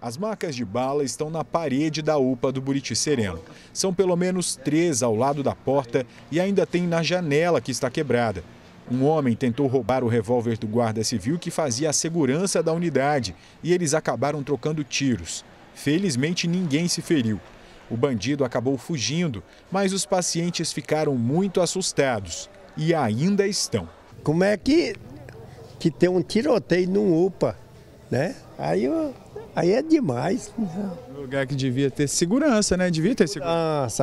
As marcas de bala estão na parede da UPA do Buriti Sereno. São pelo menos três ao lado da porta e ainda tem na janela que está quebrada. Um homem tentou roubar o revólver do guarda civil que fazia a segurança da unidade e eles acabaram trocando tiros. Felizmente, ninguém se feriu. O bandido acabou fugindo, mas os pacientes ficaram muito assustados e ainda estão. Como é que, que tem um tiroteio num UPA? né? Aí, eu, aí é demais. Um lugar que devia ter segurança, né? Devia ter segurança.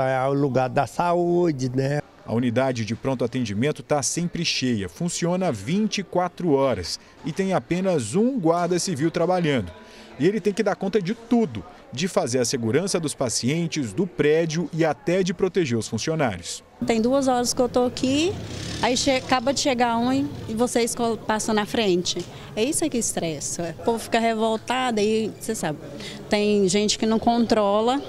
Segurança, é o lugar da saúde, né? A unidade de pronto atendimento está sempre cheia, funciona 24 horas e tem apenas um guarda civil trabalhando. E ele tem que dar conta de tudo, de fazer a segurança dos pacientes, do prédio e até de proteger os funcionários. Tem duas horas que eu estou aqui, aí acaba de chegar um e vocês passam na frente. É isso que estressa. O povo fica revoltado e, você sabe, tem gente que não controla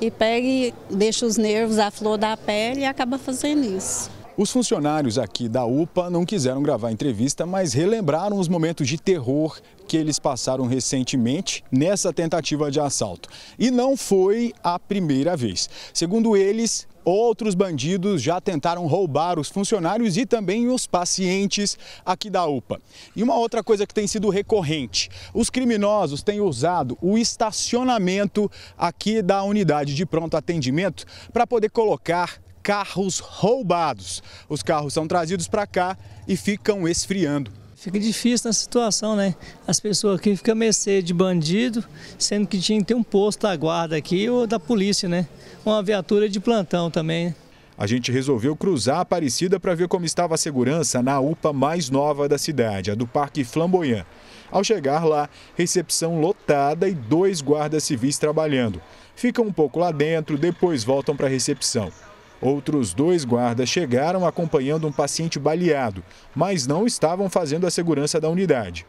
e pega e deixa os nervos à flor da pele e acaba fazendo isso. Os funcionários aqui da UPA não quiseram gravar a entrevista, mas relembraram os momentos de terror que eles passaram recentemente nessa tentativa de assalto. E não foi a primeira vez. Segundo eles, outros bandidos já tentaram roubar os funcionários e também os pacientes aqui da UPA. E uma outra coisa que tem sido recorrente: os criminosos têm usado o estacionamento aqui da unidade de pronto atendimento para poder colocar carros roubados. Os carros são trazidos para cá e ficam esfriando. Fica difícil na situação, né? As pessoas aqui ficam mercê de bandido, sendo que tinha que ter um posto da guarda aqui ou da polícia, né? Uma viatura de plantão também. Né? A gente resolveu cruzar a Aparecida para ver como estava a segurança na UPA mais nova da cidade, a do Parque Flamboyant. Ao chegar lá, recepção lotada e dois guardas civis trabalhando. Ficam um pouco lá dentro, depois voltam para a recepção. Outros dois guardas chegaram acompanhando um paciente baleado, mas não estavam fazendo a segurança da unidade.